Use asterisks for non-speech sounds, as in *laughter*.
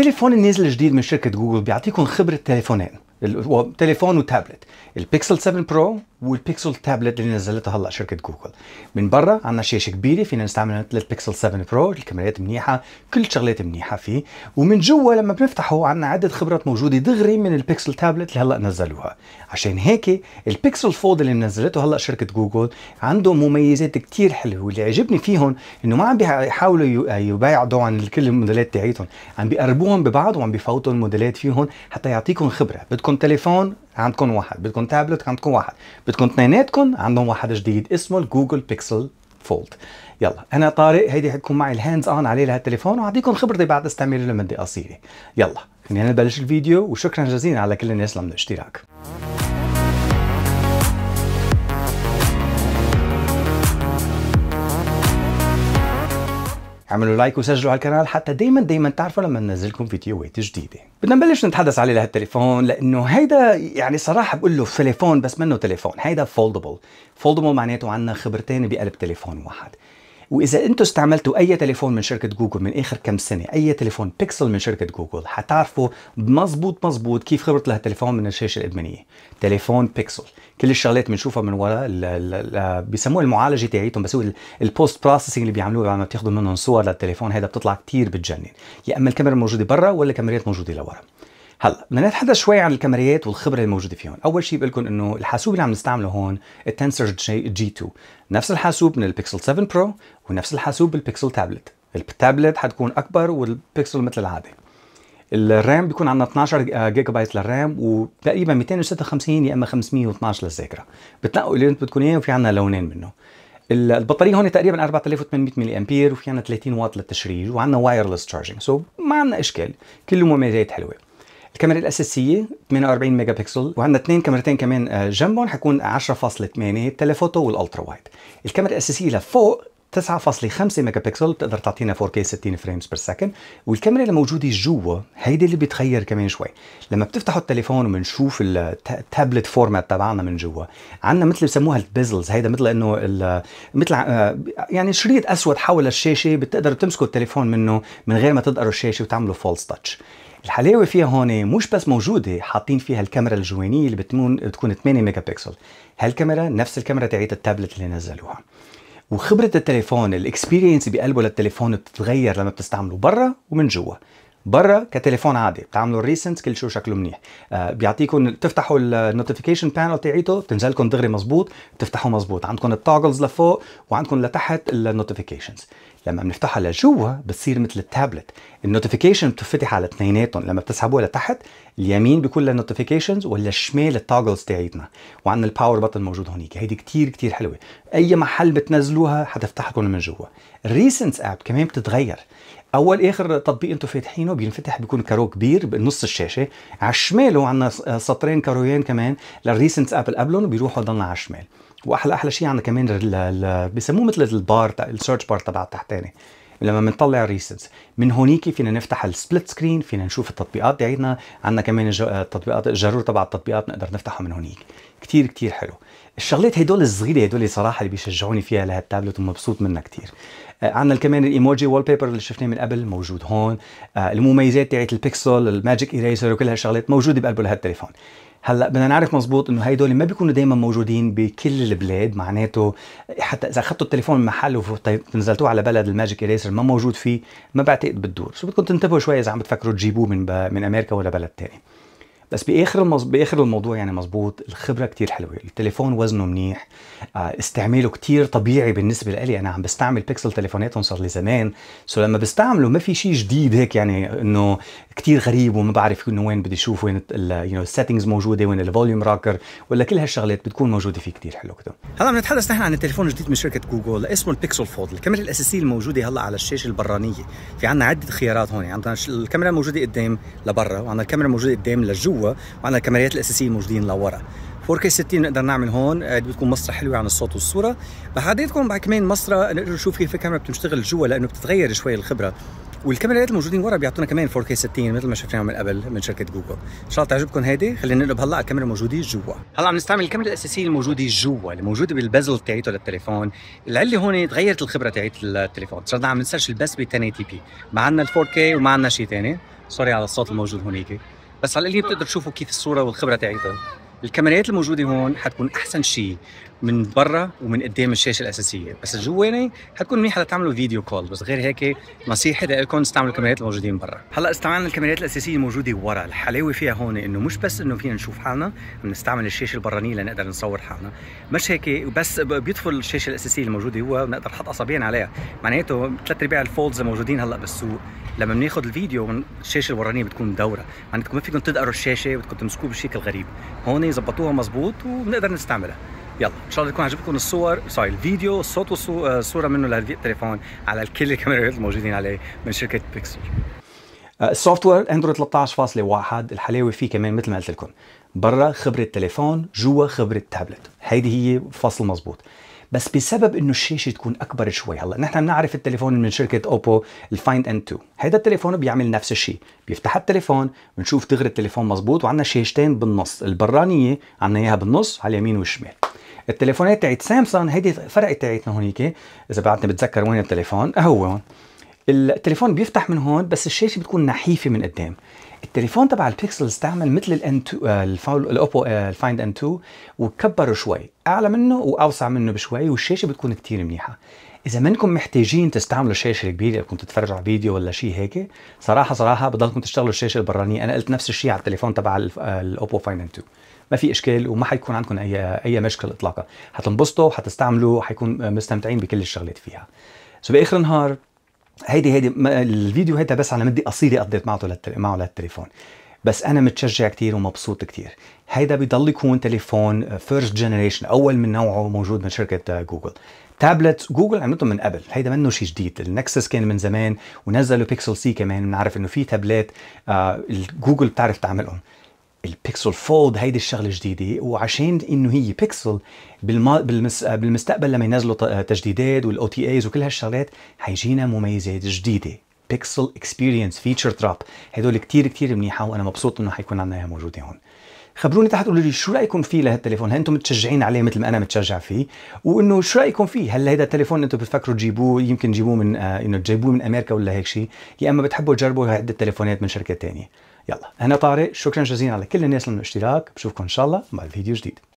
التليفون النازل الجديد من شركه جوجل بيعطيكم خبره تليفونين تليفون وتابلت البيكسل 7 برو والبيكسل تابلت اللي نزلتها هلا شركه جوجل من برا عندنا شاشه كبيره فينا نستعمل مثل البيكسل 7 برو الكاميرات منيحه كل شغلات منيحه فيه ومن جوا لما بنفتحه عندنا عده خبرات موجوده دغري من البيكسل تابلت اللي هلا نزلوها عشان هيك البيكسل فولد اللي نزلته هلا شركه جوجل عنده مميزات كثير حلوه واللي عجبني فيهم انه ما عم بيحاولوا يبعدوا عن كل الموديلات تاعيتهم عم بيقربوهم ببعض وعم بيفوتوا الموديلات فيهم حتى يعطيكم خبره بدكم تليفون عندكم واحد بدكم تابلت عندكم واحد بدكم اثنيناتكم عندهم واحد جديد اسمه الجوجل بيكسل فولد يلا انا طارق هيدي حتكون معي الهاندز اون عليه لهالتليفون واعطيكم خبرتي بعد استعمالي لمده قصيره يلا خلينا نبلش الفيديو وشكرا جزيلا على كل الناس اللي عملوا اشتراك اعملوا لايك وسجلوا على القناه حتى دايما دايما تعرفوا لما ننزلكم فيديوهات جديده بدنا نبلش نتحدث عليه لهالتليفون لانه هيدا يعني صراحه بقول له تليفون بس منه تليفون هيدا فولدبل فولدبل معناته عندنا خبرتين بقلب تليفون واحد واذا انتم استعملتوا اي تليفون من شركه جوجل من اخر كم سنه اي تليفون بيكسل من شركه جوجل حتعرفوا مظبوط مظبوط كيف خبره لهالتليفون من الشاشه الادمانيه تليفون بيكسل كل الشغلات بنشوفها من ورا بيسموها المعالجه تاعيتهم بس هو البوست بروسيسنج اللي بيعملوه بعد ما بتاخذوا منهم صور للتليفون هذا بتطلع كثير بتجنن يا اما الكاميرا موجوده برا ولا الكاميرات موجوده لورا هلا بدنا نتحدث شوي عن الكاميرات والخبره الموجوده فيهم، اول شيء بقول لكم انه الحاسوب اللي عم نستعمله هون التنسر جي, 2 نفس الحاسوب من البيكسل 7 برو ونفس الحاسوب بالبيكسل تابلت، التابلت حتكون اكبر والبيكسل مثل العاده. الرام بيكون عندنا 12 آه، جيجا بايت للرام وتقريبا 256 يا اما 512 للذاكره، بتنقوا اللي انتم بدكم اياه وفي عندنا لونين منه. البطاريه هون تقريبا 4800 ملي امبير وفي عندنا 30 واط للتشريج وعندنا وايرلس تشارجنج، سو ما عندنا اشكال، كله مميزات حلوه. الكاميرا الاساسيه 48 ميجا بكسل وعندنا اثنين كاميرتين كمان آه، جنبهم حيكون 10.8 التليفوتو والالترا وايد الكاميرا الاساسيه لفوق 9.5 ميجا بكسل بتقدر تعطينا 4K 60 فريمز بير سكند والكاميرا اللي موجوده جوا هيدي اللي بتخير كمان شوي لما بتفتحوا التليفون وبنشوف التابلت فورمات تبعنا من جوا عندنا مثل بسموها البيزلز هيدا مثل انه مثل آه، يعني شريط اسود حول الشاشه بتقدروا تمسكوا التليفون منه من غير ما تدقروا الشاشه وتعملوا فولس تاتش الحلاوه فيها هون مش بس موجوده حاطين فيها الكاميرا الجوانيه اللي بتكون بتكون 8 ميجا بكسل هالكاميرا نفس الكاميرا تاعت التابلت اللي نزلوها وخبره التليفون الاكسبيرينس بقلبه للتليفون بتتغير لما بتستعمله برا ومن جوا برا كتليفون عادي بتعملوا الريسنت كل شيء شكله منيح آه بيعطيكم تفتحوا النوتيفيكيشن بانل تاعيته بتنزلكم دغري مزبوط بتفتحوا مزبوط عندكم التوجلز لفوق وعندكم لتحت النوتيفيكيشنز لما بنفتحها لجوا بتصير مثل التابلت النوتيفيكيشن بتفتح على اثنيناتهم لما بتسحبوها لتحت اليمين بيكون النوتيفيكيشنز ولا الشمال التوجلز تاعيتنا وعندنا الباور بتن موجود هونيك هيدي كتير كتير حلوه اي محل بتنزلوها حتفتح لكم من جوا الريسنت اب كمان بتتغير اول اخر تطبيق انتم فاتحينه بينفتح بيكون كارو كبير بنص الشاشه على الشمال عندنا آه، سطرين كارويين كمان للريسنت ابل قبلهم بيروحوا ضلنا على الشمال واحلى احلى شيء عندنا كمان بسموه مثل البار السيرش بار تبع تحتاني لما بنطلع الريسنس من هونيك فينا نفتح السبلت سكرين فينا نشوف التطبيقات تاعتنا عندنا كمان التطبيقات الجرور تبع التطبيقات نقدر نفتحه من هونيك كثير كثير حلو الشغلات هدول الصغيره هدول صراحه اللي بيشجعوني فيها لهالتابلت ومبسوط منها كثير آه، عندنا كمان الايموجي وول بيبر اللي شفناه من قبل موجود هون آه، المميزات تاعت البيكسل الماجيك ايريزر وكل هالشغلات موجوده بقلبه لهالتليفون هلا بدنا نعرف مزبوط انه هدول ما بيكونوا دائما موجودين بكل البلاد معناته حتى اذا اخذتوا التليفون من محل ونزلتوه طيب، على بلد الماجيك ايريسر ما موجود فيه ما بعتقد بتدور شو بدكم تنتبهوا شوي اذا عم تفكروا تجيبوه من من امريكا ولا بلد تاني بس باخر المز... باخر الموضوع يعني مزبوط الخبره كتير حلوه التليفون وزنه منيح آه، استعماله كتير طبيعي بالنسبه لي انا عم بستعمل بيكسل تليفوناتهم صار لي زمان سو لما بستعمله ما في شيء جديد هيك يعني انه كتير غريب وما بعرف انه وين بدي اشوف وين يو السيتنجز موجوده وين الفوليوم راكر ولا كل هالشغلات بتكون موجوده فيه كتير حلوته هلا بنتحدث نحن عن التليفون الجديد من شركه جوجل اسمه البيكسل فولد الكاميرا الاساسيه الموجوده هلا على الشاشه البرانيه في عندنا عده خيارات هون يعني عندنا الكاميرا موجوده قدام لبرا وعندنا الكاميرا موجوده قدام لجوا جوا وعندنا الكاميرات الاساسيه موجودين لورا 4K 60 نقدر نعمل هون آه، بتكون مسره حلوة عن الصوت والصورة بحضرتكم بعد كمان مسره نقدر نشوف كيف الكاميرا بتشتغل جوا لأنه بتتغير شوي الخبرة والكاميرات الموجودين ورا بيعطونا كمان 4K 60 مثل ما شفناهم من قبل من شركه جوجل ان شاء الله تعجبكم هيدي خلينا نقلب هلا على الكاميرا الموجوده جوا هلا عم نستعمل الكاميرا الاساسيه الموجوده جوا اللي موجوده بالبازل تاعيته للتليفون العله هون تغيرت الخبره تاعت التليفون صرنا عم نسجل بس ب 1080 بي ما عندنا ال 4K وما عندنا شيء ثاني سوري على الصوت الموجود هونيك بس على القليل بتقدر تشوفوا كيف الصوره والخبره تاعيتهم الكاميرات الموجوده هون حتكون احسن شيء من برا ومن قدام الشاشه الاساسيه بس جواني حتكون منيحه لتعملوا فيديو كول بس غير هيك نصيحه لكم استعملوا الكاميرات الموجودين برا هلا استعملنا الكاميرات الاساسيه الموجوده ورا الحلاوه فيها هون انه مش بس انه فينا نشوف حالنا بنستعمل الشاشه البرانيه لنقدر نصور حالنا مش هيك بس بيطفوا الشاشه الاساسيه الموجوده هو بنقدر نحط اصابعنا عليها معناته ثلاث ارباع الفولدز الموجودين هلا بالسوق لما بناخد الفيديو من الشاشه الورانيه بتكون مدوره عندكم يعني ما فيكم تدقروا الشاشه وتكون تمسكوه بشكل غريب هون يظبطوها مزبوط وبنقدر نستعملها يلا ان شاء الله تكون عجبكم الصور سوري الفيديو الصوت والصوره آه، منه للتليفون على كل *laughs* الكاميرات الموجودين عليه من شركه بيكسل آه، السوفت وير اندرويد 13.1 الحلاوه فيه كمان مثل ما قلت لكم برا خبره تليفون جوا خبره تابلت هيدي هي فصل مزبوط بس بسبب انه الشاشه تكون اكبر شوي هلا نحن بنعرف التليفون من شركه اوبو الفايند ان 2 هذا التليفون بيعمل نفس الشيء بيفتح التليفون بنشوف دغري التليفون مزبوط وعندنا شاشتين بالنص البرانيه عندنا اياها بالنص على اليمين والشمال التليفونات تاعت سامسونج هيدي فرق تاعتنا هونيك اذا بعدنا بتذكر وين التليفون هو هون التليفون بيفتح من هون بس الشاشه بتكون نحيفه من قدام التليفون تبع البيكسل استعمل مثل الان آه، 2 الاوبو آه، الفايند ان 2 وكبره شوي اعلى منه واوسع منه بشوي والشاشه بتكون كثير منيحه اذا منكم محتاجين تستعملوا الشاشه الكبيره بدكم تتفرجوا على فيديو ولا شيء هيك صراحه صراحه بضلكم تشتغلوا الشاشه البرانيه انا قلت نفس الشيء على التليفون تبع آه، الاوبو فايند ان 2 ما في اشكال وما حيكون عندكم اي اي مشكل اطلاقا حتنبسطوا حتستعملوا حيكون مستمتعين بكل الشغلات فيها سو باخر النهار هيدي هيدي الفيديو هيدا بس على مدي قصيره قضيت معه للتل... معه للتليفون بس انا متشجع كثير ومبسوط كثير هيدا بضل يكون تليفون فيرست جينيريشن اول من نوعه موجود من شركه جوجل تابلت جوجل عملته من قبل هيدا منه شيء جديد النكسس كان من زمان ونزلوا بيكسل سي كمان بنعرف انه في تابلت آه جوجل بتعرف تعملهم البيكسل فولد هيدي الشغله جديده وعشان انه هي بيكسل بالمستقبل لما ينزلوا تجديدات والاو تي ايز وكل هالشغلات حيجينا مميزات جديده بيكسل اكسبيرينس فيتشر تراب هدول كتير كتير منيحه وانا مبسوط انه حيكون عندنا اياها موجوده هون خبروني تحت قولوا لي شو رايكم فيه لهالتليفون هل انتم متشجعين عليه مثل ما انا متشجع فيه وانه شو رايكم فيه هل هذا التليفون انتم بتفكروا تجيبوه يمكن تجيبوه من آه، انه تجيبوه من امريكا ولا هيك شيء يا اما بتحبوا تجربوا عده تليفونات من شركه ثانيه يلا هنا طارق شكرا جزيلا لكل الناس للاشتراك بشوفكم ان شاء الله مع فيديو جديد